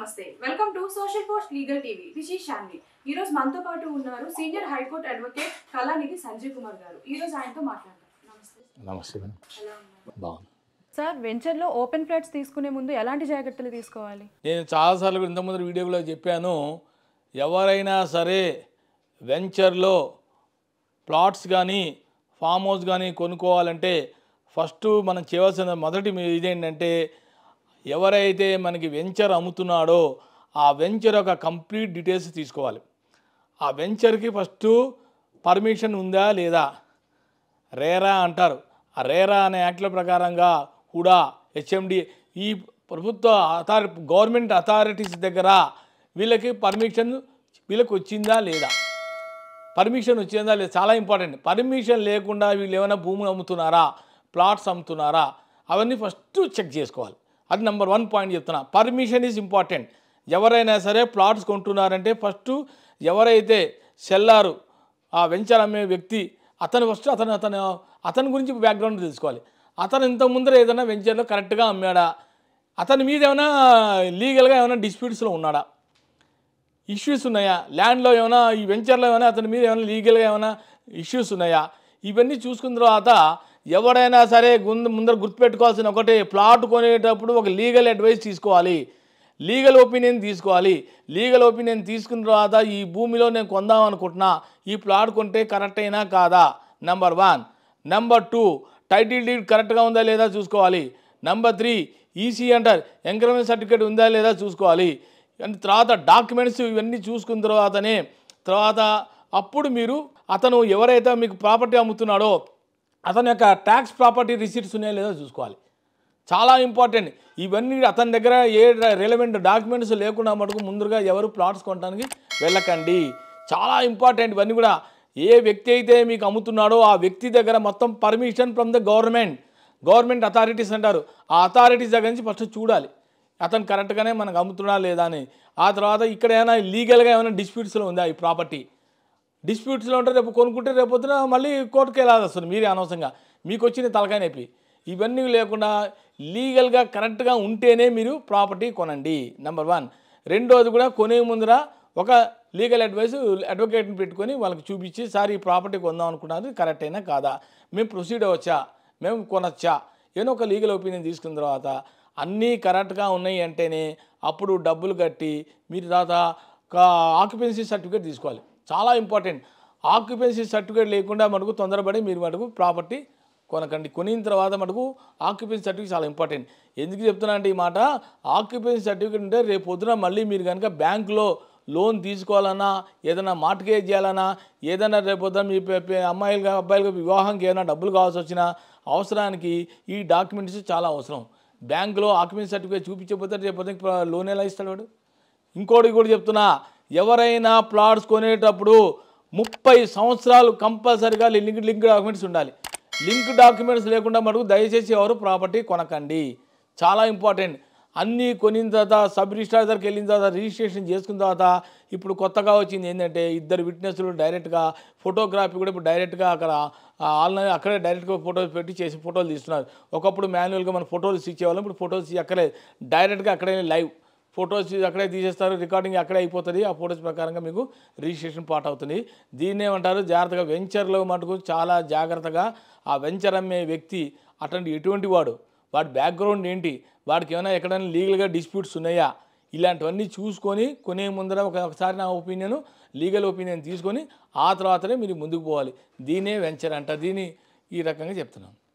నమస్తే welcome to social post legal TV this Rishi Shanvi ఈ రోజు మనతో పాటు ఉన్నారు senior high court advocate Kalanidhi Sanjay Kumar గారు ఈ రోజు ఆయనతో మాట్లాడతారు సార్ వెంచర్ లో ఓపెన్ ఫ్లాట్స్ తీసుకునే ముందు ఎలాంటి జాగ్రత్తలు తీసుకోవాలి నేను చాలా చాలాసార్లు ఇంతకుముందు వీడియోలో చెప్పాను ఎవరైనా సరే వెంచర్ లో ప్లాట్స్ కానీ ఫామ్ హౌస్ కానీ కొనుక్కోవాలంటే ఫస్ట్ మనం చేయవలసిన మొదటి ఇదేంటంటే ఎవరైతే మనకి వెంచర్ అమ్ముతున్నాడో ఆ వెంచర్ యొక్క కంప్లీట్ డీటెయిల్స్ తీసుకోవాలి ఆ వెంచర్కి ఫస్ట్ పర్మిషన్ ఉందా లేదా రేరా అంటారు ఆ రేరా అనే యాక్ట్ల ప్రకారంగా హుడా హెచ్ఎండి ఈ ప్రభుత్వ అథారి గవర్నమెంట్ అథారిటీస్ దగ్గర వీళ్ళకి పర్మిషన్ వీళ్ళకి వచ్చిందా లేదా పర్మిషన్ వచ్చిందా లేదా చాలా ఇంపార్టెంట్ పర్మిషన్ లేకుండా వీళ్ళు ఏమైనా భూములు అమ్ముతున్నారా ప్లాట్స్ అమ్ముతున్నారా అవన్నీ ఫస్ట్ చెక్ చేసుకోవాలి అది నెంబర్ వన్ పాయింట్ చెప్తున్నా పర్మిషన్ ఈజ్ ఇంపార్టెంట్ ఎవరైనా సరే ప్లాట్స్ కొంటున్నారంటే ఫస్ట్ ఎవరైతే సెల్లారు ఆ వెంచర్ అమ్మే వ్యక్తి అతను ఫస్ట్ అతను అతను అతని గురించి బ్యాక్గ్రౌండ్ తెలుసుకోవాలి అతను ఇంత ముందర ఏదైనా వెంచర్లో కరెక్ట్గా అమ్మాడా అతని మీద ఏమైనా లీగల్గా ఏమైనా డిస్ప్యూట్స్లో ఉన్నాడా ఇష్యూస్ ఉన్నాయా ల్యాండ్లో ఏమైనా ఈ వెంచర్లో ఏమైనా అతని మీద ఏమైనా లీగల్గా ఏమైనా ఇష్యూస్ ఉన్నాయా ఇవన్నీ చూసుకున్న తర్వాత ఎవరైనా సరే ముందర గుర్తుపెట్టుకోవాల్సిన ఒకటే ప్లాట్ కొనేటప్పుడు ఒక లీగల్ అడ్వైస్ తీసుకోవాలి లీగల్ ఒపీనియన్ తీసుకోవాలి లీగల్ ఒపీనియన్ తీసుకున్న తర్వాత ఈ భూమిలో నేను కొందాం అనుకుంటున్నా ఈ ప్లాట్ కొంటే కరెక్ట్ అయినా కాదా number one number two title deed కరెక్ట్గా ఉందా లేదా చూసుకోవాలి నెంబర్ త్రీ ఈసీ అంటారు ఎంకరేజ్మెంట్ సర్టిఫికేట్ ఉందా లేదా చూసుకోవాలి తర్వాత డాక్యుమెంట్స్ ఇవన్నీ చూసుకున్న తర్వాతనే తర్వాత అప్పుడు మీరు అతను ఎవరైతే మీకు ప్రాపర్టీ అమ్ముతున్నాడో అతని యొక్క ట్యాక్స్ ప్రాపర్టీ రిసీట్స్ ఉన్నాయో లేదో చూసుకోవాలి చాలా ఇంపార్టెంట్ ఇవన్నీ అతని దగ్గర ఏ రిలవెంట్ డాక్యుమెంట్స్ లేకుండా మటుకు ముందుగా ఎవరు ప్లాట్స్ కొనడానికి వెళ్ళకండి చాలా ఇంపార్టెంట్ ఇవన్నీ కూడా ఏ వ్యక్తి అయితే మీకు అమ్ముతున్నాడో ఆ వ్యక్తి దగ్గర మొత్తం permission from the government government authorities అంటారు ఆ అథారిటీస్ దగ్గర నుంచి ఫస్ట్ చూడాలి అతను కరెక్ట్గానే మనకు అమ్ముతున్నా లేదా అని ఆ తర్వాత ఇక్కడ ఏమైనా లీగల్గా ఏమైనా డిస్ప్యూట్స్లో ఉందా ఈ ప్రాపర్టీ డిస్ప్యూట్స్లో ఉంటారు రేపు కొనుక్కుంటే రేపు పొద్దున మళ్ళీ కోర్టుకు వెళ్ళాల్సి వస్తుంది మీరే అనవసరంగా మీకు వచ్చిన తలకాయ నొప్పి ఇవన్నీ లేకుండా లీగల్గా కరెక్ట్గా ఉంటేనే మీరు ప్రాపర్టీ కొనండి నెంబర్ వన్ రెండోది కూడా కొనే ముందర ఒక లీగల్ అడ్వైస్ అడ్వకేట్ని పెట్టుకొని వాళ్ళకి చూపించి సార్ ఈ ప్రాపర్టీ కొందాం అనుకున్నది కరెక్ట్ అయినా కాదా మేము ప్రొసీడ్ అవచ్చా మేము కొనచ్చా ఏదో ఒక లీగల్ ఒపీనియన్ తీసుకున్న తర్వాత అన్నీ కరెక్ట్గా ఉన్నాయి అంటేనే అప్పుడు డబ్బులు కట్టి మీరు తర్వాత ఆక్యుపెన్సీ సర్టిఫికేట్ తీసుకోవాలి చాలా ఇంపార్టెంట్ ఆక్యుపెన్సీ సర్టిఫికేట్ లేకుండా మనకు తొందరపడి మీరు మటుకు ప్రాపర్టీ కొనకండి కొనిన తర్వాత మటుకు ఆక్యుపెన్సీ సర్టిఫికేట్ చాలా ఇంపార్టెంట్ ఎందుకు చెప్తున్నా అంటే ఈ మాట ఆక్యుపెన్సీ సర్టిఫికేట్ ఉంటే రేపు పొద్దున మళ్ళీ మీరు కనుక బ్యాంకులో లోన్ తీసుకోవాలన్నా ఏదైనా మార్ట్గేజ్ చేయాలన్నా ఏదైనా రేపు పొద్దున మీ అమ్మాయిలుగా అబ్బాయిలుగా వివాహంకి ఏదైనా డబ్బులు కావాల్సి వచ్చినా అవసరానికి ఈ డాక్యుమెంట్స్ చాలా అవసరం బ్యాంకులో ఆక్యుపెన్సీ సర్టిఫికేట్ చూపించకపోతే రేపు పొద్దున లోన్ ఎలా ఇస్తాడు వాడు ఇంకోటి కూడా చెప్తున్నా ఎవరైనా ప్లాట్స్ కొనేటప్పుడు ముప్పై సంవత్సరాలు కంపల్సరిగా లింక్ లింక్ డాక్యుమెంట్స్ ఉండాలి లింక్ డాక్యుమెంట్స్ లేకుండా మనకు దయచేసి ఎవరు ప్రాపర్టీ కొనకండి చాలా ఇంపార్టెంట్ అన్నీ కొనిన తర్వాత సబ్ రిజిస్ట్రార్ దగ్గరికి వెళ్ళిన తర్వాత రిజిస్ట్రేషన్ చేసుకున్న తర్వాత ఇప్పుడు కొత్తగా వచ్చింది ఏంటంటే ఇద్దరు విట్నెస్లు డైరెక్ట్గా ఫోటోగ్రఫీ కూడా ఇప్పుడు డైరెక్ట్గా అక్కడ ఆన్లైన్ అక్కడే డైరెక్ట్గా ఫోటోలు పెట్టి చేసి ఫోటోలు తీస్తున్నారు ఒకప్పుడు మాన్యువల్గా మనం ఫోటోలు ఇచ్చేవాళ్ళం ఇప్పుడు ఫోటోలు ఇచ్చి అక్కడే డైరెక్ట్గా అక్కడే లైవ్ ఫొటోస్ అక్కడే తీసేస్తారు రికార్డింగ్ అక్కడే అయిపోతుంది ఆ ఫొటోస్ ప్రకారంగా మీకు రిజిస్ట్రేషన్ పార్ట్ అవుతుంది దీన్ని ఏమంటారు జాగ్రత్తగా వెంచర్లో మటుకు చాలా జాగ్రత్తగా ఆ వెంచర్ అమ్మే వ్యక్తి అటువంటి ఎటువంటి వాడు వాడి బ్యాక్గ్రౌండ్ ఏంటి వాడికి ఏమైనా ఎక్కడైనా లీగల్గా డిస్ప్యూట్స్ ఉన్నాయా ఇలాంటివన్నీ చూసుకొని కొనే ముందర ఒకసారి నా ఒపీనియన్ లీగల్ ఒపీనియన్ తీసుకొని ఆ తర్వాతనే మీరు ముందుకు పోవాలి దీనే వెంచర్ అంట దీని ఈ రకంగా చెప్తున్నాను